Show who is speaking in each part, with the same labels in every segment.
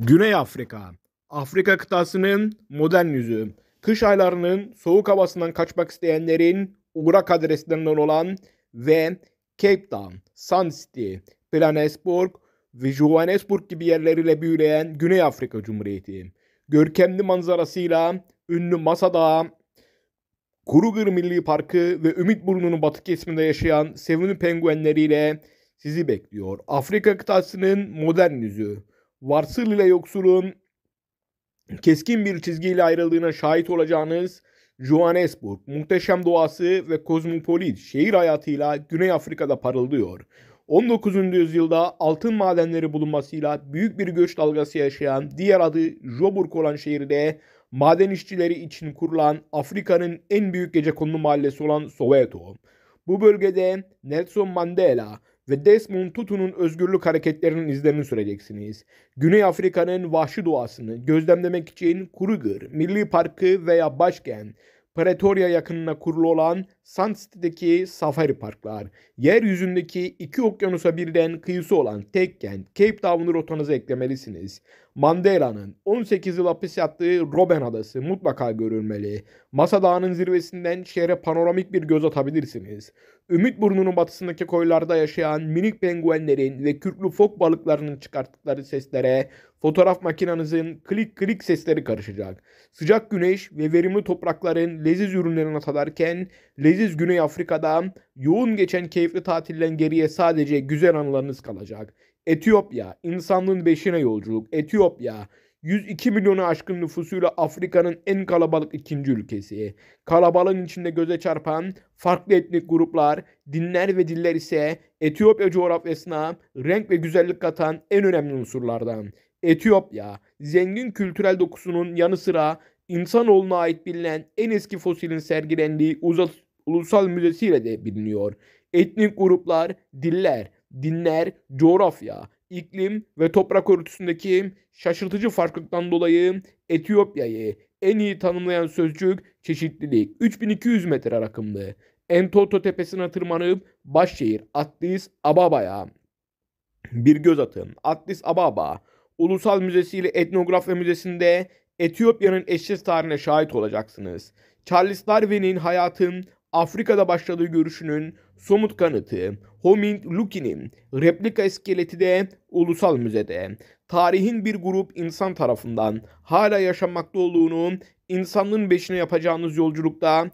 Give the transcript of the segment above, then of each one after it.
Speaker 1: Güney Afrika. Afrika kıtasının modern yüzü. Kış aylarının soğuk havasından kaçmak isteyenlerin uğrak adreslerinden olan ve Cape Town, Sun City, Planesburg ve Johannesburg gibi yerleriyle büyüleyen Güney Afrika Cumhuriyeti. Görkemli manzarasıyla ünlü Masada, Kruger Milli Parkı ve Ümit Burnu'nun batı kesiminde yaşayan sevimli penguenleriyle sizi bekliyor. Afrika kıtasının modern yüzü varsıl ile yoksulun keskin bir çizgiyle ayrıldığına şahit olacağınız Johannesburg, muhteşem doğası ve kozmopolit şehir hayatıyla Güney Afrika'da parıldıyor. 19. yüzyılda altın madenleri bulunmasıyla büyük bir göç dalgası yaşayan diğer adı Joburg olan şehirde maden işçileri için kurulan Afrika'nın en büyük gece konulu mahallesi olan Soweto. Bu bölgede Nelson Mandela ve Desmond Tutu'nun özgürlük hareketlerinin izlerini süreceksiniz. Güney Afrika'nın vahşi doğasını gözlemlemek için Kruger, Milli Parkı veya başkent Pretoria yakınına kurulu olan Sandsted'deki safari parklar, yeryüzündeki iki okyanusa birden kıyısı olan tek kent Cape Town'u rotanıza eklemelisiniz. Mandela'nın 18 yıl hapis yattığı Robben Adası mutlaka görülmeli. Masa Dağı'nın zirvesinden şehre panoramik bir göz atabilirsiniz. Ümit Burnu'nun batısındaki koylarda yaşayan minik penguenlerin ve kürklü fok balıklarının çıkarttıkları seslere fotoğraf makinenizin klik klik sesleri karışacak. Sıcak güneş ve verimli toprakların leziz ürünlerini tadarken leziz Güney Afrika'da yoğun geçen keyifli tatilden geriye sadece güzel anılarınız kalacak. Etiyopya, insanlığın beşine yolculuk. Etiyopya, 102 milyonu aşkın nüfusuyla Afrika'nın en kalabalık ikinci ülkesi. Kalabalığın içinde göze çarpan farklı etnik gruplar, dinler ve diller ise Etiyopya coğrafyasına renk ve güzellik katan en önemli unsurlardan. Etiyopya, zengin kültürel dokusunun yanı sıra insanoğluna ait bilinen en eski fosilin sergilendiği uzas, ulusal müzesiyle de biliniyor. Etnik gruplar, diller, dinler, coğrafya, iklim ve toprak örtüsündeki şaşırtıcı farklılıktan dolayı Etiyopya'yı en iyi tanımlayan sözcük çeşitlilik. 3200 metre rakımlı. Entoto tepesine tırmanıp başşehir Addis Ababa'ya bir göz atın. Addis Ababa Ulusal Müzesi ile Etnografya Müzesi'nde Etiyopya'nın eşsiz tarihine şahit olacaksınız. Charles Darwin'in hayatın Afrika'da başladığı görüşünün somut kanıtı Homint Luki'nin replika iskeleti de ulusal müzede. Tarihin bir grup insan tarafından hala yaşanmakta olduğunu insanlığın beşine yapacağınız yolculukta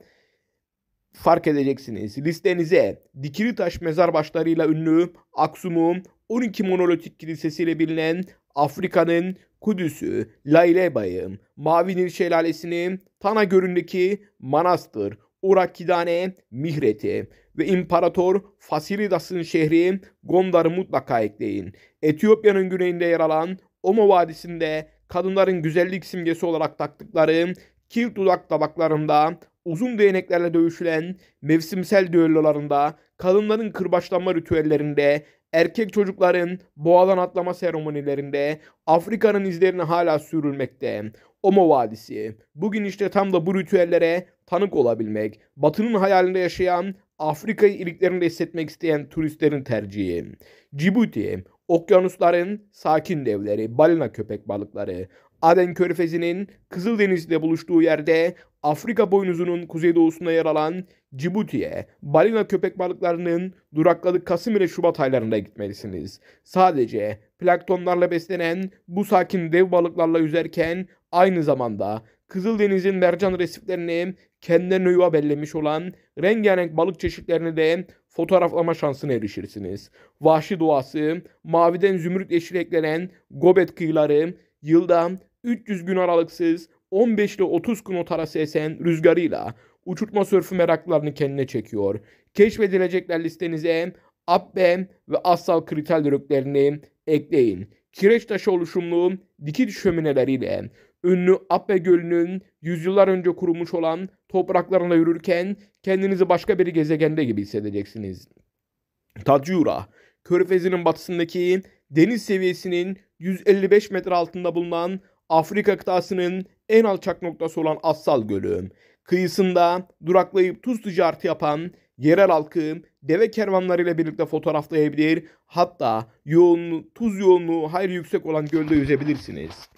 Speaker 1: fark edeceksiniz. Listenize dikili taş mezar başlarıyla ünlü Aksum'u 12 monolitik kilisesiyle bilinen Afrika'nın Kudüs'ü, Layleba'yı, Mavi Nil Şelalesi'ni, Tana Gölü'ndeki Manastır, Urakidane Mihret'i ve İmparator Fasiridas'ın şehri Gondar'ı mutlaka ekleyin. Etiyopya'nın güneyinde yer alan Omo Vadisi'nde kadınların güzellik simgesi olarak taktıkları kil dudak tabaklarında uzun değneklerle dövüşülen mevsimsel düellolarında, kadınların kırbaçlanma ritüellerinde, erkek çocukların boğadan atlama seremonilerinde Afrika'nın izlerini hala sürülmekte. Omo Vadisi. Bugün işte tam da bu ritüellere tanık olabilmek, Batı'nın hayalinde yaşayan, Afrika'yı iliklerinde hissetmek isteyen turistlerin tercihi. Cibuti, okyanusların sakin devleri, balina köpek balıkları, Aden Körfezi'nin Kızıldeniz'de buluştuğu yerde Afrika boynuzunun kuzeydoğusunda yer alan Cibuti'ye balina köpek balıklarının durakladığı Kasım ile Şubat aylarında gitmelisiniz. Sadece planktonlarla beslenen bu sakin dev balıklarla yüzerken aynı zamanda Kızıldeniz'in mercan resiflerini kendine yuva bellemiş olan rengarenk balık çeşitlerini de fotoğraflama şansına erişirsiniz. Vahşi doğası, maviden zümrüt yeşil eklenen gobet kıyıları, yılda 300 gün aralıksız 15 ile 30 knot arası esen rüzgarıyla uçurtma sörfü meraklılarını kendine çekiyor. Keşfedilecekler listenize Abbem ve Assal krital dörüklerini ekleyin. Kireç taşı oluşumlu dikil şömineleriyle ünlü Abbe Gölü'nün yüzyıllar önce kurumuş olan topraklarına yürürken kendinizi başka bir gezegende gibi hissedeceksiniz. Tacura, Körfezi'nin batısındaki deniz seviyesinin 155 metre altında bulunan Afrika kıtasının en alçak noktası olan Assal Gölü. Kıyısında duraklayıp tuz ticareti yapan yerel halkı deve kervanlarıyla birlikte fotoğraflayabilir. Hatta yoğunluğu, tuz yoğunluğu hayli yüksek olan gölde yüzebilirsiniz.